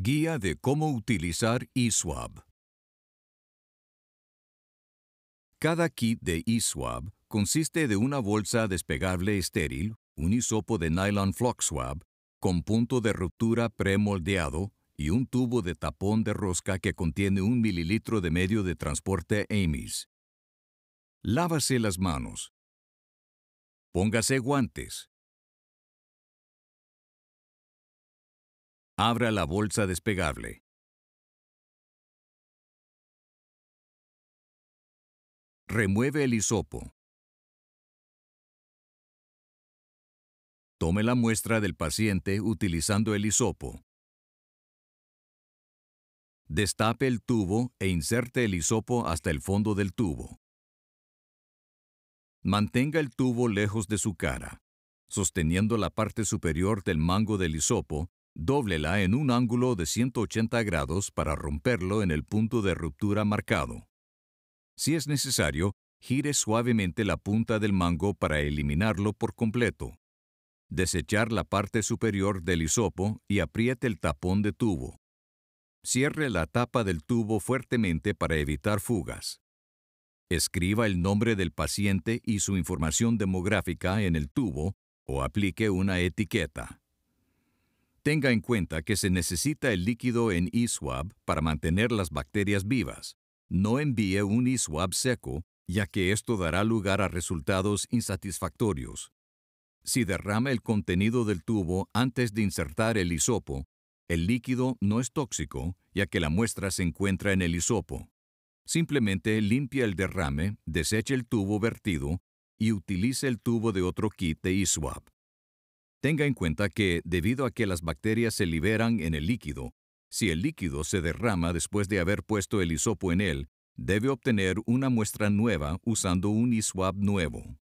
Guía de cómo utilizar eSwap. Cada kit de eSwap consiste de una bolsa despegable estéril, un hisopo de nylon flock swab con punto de ruptura premoldeado y un tubo de tapón de rosca que contiene un mililitro de medio de transporte Amis. Lávase las manos. Póngase guantes. Abra la bolsa despegable. Remueve el hisopo. Tome la muestra del paciente utilizando el hisopo. Destape el tubo e inserte el hisopo hasta el fondo del tubo. Mantenga el tubo lejos de su cara, sosteniendo la parte superior del mango del hisopo Dóblela en un ángulo de 180 grados para romperlo en el punto de ruptura marcado. Si es necesario, gire suavemente la punta del mango para eliminarlo por completo. Desechar la parte superior del hisopo y apriete el tapón de tubo. Cierre la tapa del tubo fuertemente para evitar fugas. Escriba el nombre del paciente y su información demográfica en el tubo o aplique una etiqueta. Tenga en cuenta que se necesita el líquido en eSwab para mantener las bacterias vivas. No envíe un eSwab seco, ya que esto dará lugar a resultados insatisfactorios. Si derrama el contenido del tubo antes de insertar el hisopo, el líquido no es tóxico, ya que la muestra se encuentra en el hisopo. Simplemente limpia el derrame, deseche el tubo vertido y utilice el tubo de otro kit de eSwab. Tenga en cuenta que, debido a que las bacterias se liberan en el líquido, si el líquido se derrama después de haber puesto el hisopo en él, debe obtener una muestra nueva usando un e-swap nuevo.